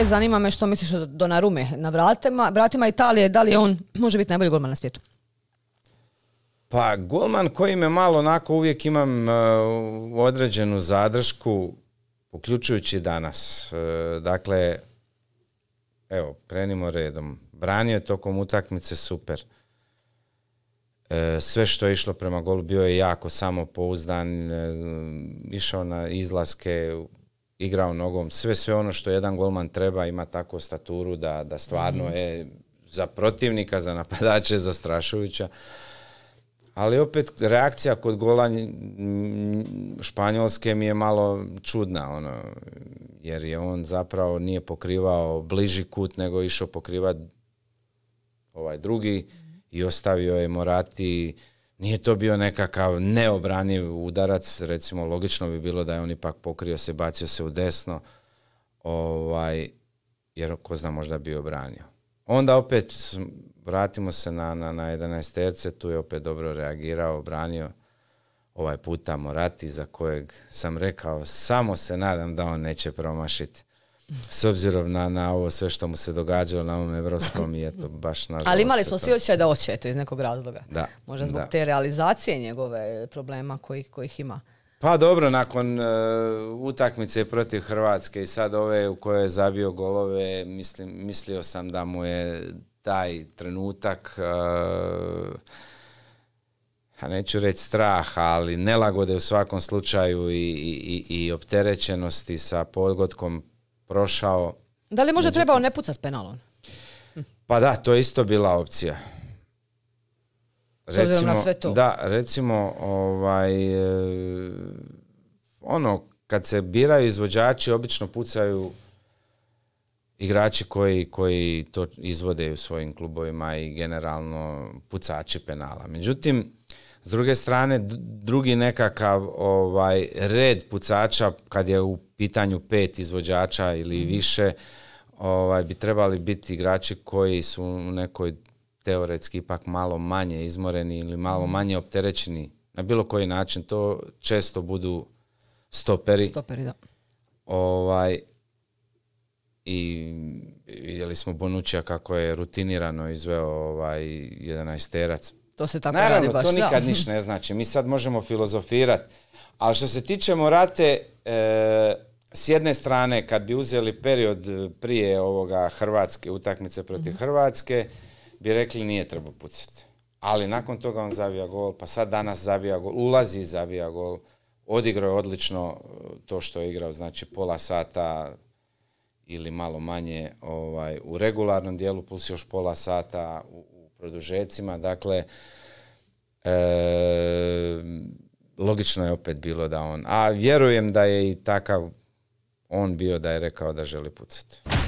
E, zanima me što misliš o Donarume na vratima, vratima Italije, da li je on može biti najbolji golman na svijetu? Pa golman koji me malo onako uvijek imam uh, određenu zadršku, uključujući danas. E, dakle, evo, krenimo redom. Branio je tokom utakmice super. E, sve što je išlo prema golu bio je jako samopouzdan, išao na izlaske, igrao nogom, sve sve ono što jedan golman treba ima tako staturu da, da stvarno mhm. je za protivnika, za napadače, zastrašujuća. Ali opet reakcija kod gola Španjolske mi je malo čudna, ono, jer je on zapravo nije pokrivao bliži kut, nego išao pokrivat ovaj drugi mhm. i ostavio je Morati nije to bio nekakav neobraniv udarac, recimo logično bi bilo da je on ipak pokrio se, bacio se u desno, ovaj, jer ko zna možda bi obranio. Onda opet vratimo se na, na, na 11 terce, tu je opet dobro reagirao, obranio ovaj puta Morati za kojeg sam rekao samo se nadam da on neće promašiti s obzirom na, na ovo sve što mu se događalo na ovom evropskom i eto baš nažalost. Ali imali smo svi očaj da oće iz nekog razloga. Da. Možda zbog te realizacije njegove problema kojih, kojih ima. Pa dobro, nakon e, utakmice protiv Hrvatske i sad ove u kojoj je zabio golove, mislim, mislio sam da mu je taj trenutak uh, neću reći strah, ali nelagode u svakom slučaju i, i, i opterećenosti sa podgotkom prošao. Da li možda trebao ne pucat penalon? Pa da, to je isto bila opcija. Recimo, sve Da, recimo, ovaj, e, ono, kad se biraju izvođači, obično pucaju igrači koji, koji to izvode u svojim klubovima i generalno pucači penala. Međutim, s druge strane, drugi nekakav ovaj, red pucača kad je u pitanju pet izvođača ili mhm. više, ovaj, bi trebali biti igrači koji su u nekoj teoretski ipak malo manje izmoreni ili malo mhm. manje opterećeni na bilo koji način. To često budu stoperi. Stoperi, da. Ovaj, i vidjeli smo Bonuća kako je rutinirano izveo ovaj 11 terac to se tako radi baš. to nikad ništa ne znači. Mi sad možemo filozofirati. Ali što se tiče Morate, e, s jedne strane, kad bi uzeli period e, prije ovoga Hrvatske, utakmice protiv mhm. Hrvatske, bi rekli nije treba pucati. Ali nakon toga on zabija gol, pa sad danas zabija gol, ulazi i zabija gol. Odigrao je odlično e, to što je igrao, znači pola sata ili malo manje ovaj, u regularnom dijelu, plus još pola sata u, produžecima, dakle, e, logično je opet bilo da on, a vjerujem da je i takav on bio da je rekao da želi pucati.